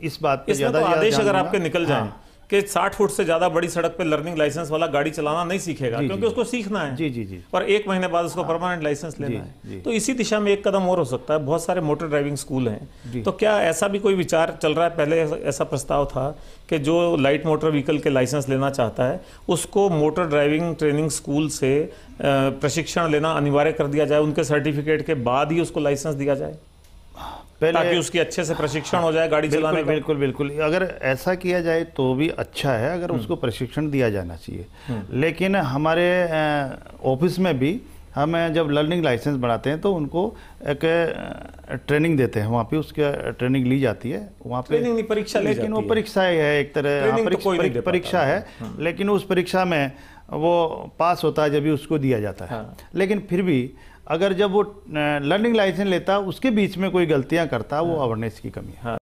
इस बात पे ज्यादा तो आदेश अगर आपके निकल जाए हाँ। कि 60 फुट से ज्यादा बड़ी सड़क पे लर्निंग लाइसेंस वाला गाड़ी चलाना नहीं सीखेगा जी, क्योंकि जी, उसको सीखना है जी जी जी और एक महीने बाद उसको परमानेंट हाँ। लाइसेंस लेना जी, है तो इसी दिशा में एक कदम और हो सकता है बहुत सारे मोटर ड्राइविंग स्कूल हैं तो क्या ऐसा भी कोई विचार चल रहा है पहले ऐसा प्रस्ताव था कि जो लाइट मोटर व्हीकल के लाइसेंस लेना चाहता है उसको मोटर ड्राइविंग ट्रेनिंग स्कूल से प्रशिक्षण लेना अनिवार्य कर दिया जाए उनके सर्टिफिकेट के बाद ही उसको लाइसेंस दिया जाए पहले ताकि उसकी अच्छे से प्रशिक्षण हो जाए गाड़ी चलाने का बिल्कुल बिल्कुल अगर ऐसा किया जाए तो भी अच्छा है अगर हम्म। उसको प्रशिक्षण दिया जाना चाहिए हम्म। लेकिन हमारे ऑफिस में भी हम हाँ, जब लर्निंग लाइसेंस बनाते हैं तो उनको एक ट्रेनिंग देते हैं वहाँ पे उसके ट्रेनिंग ली जाती है वहाँ पे ट्रेनिंग परीक्षा लेकिन वो परीक्षा है एक तरह हाँ, तो परीक्षा है हाँ। लेकिन उस परीक्षा में वो पास होता है जब भी उसको दिया जाता है लेकिन फिर भी अगर जब वो लर्निंग लाइसेंस लेता उसके बीच में कोई गलतियां करता वो अवेयरनेस की कमी है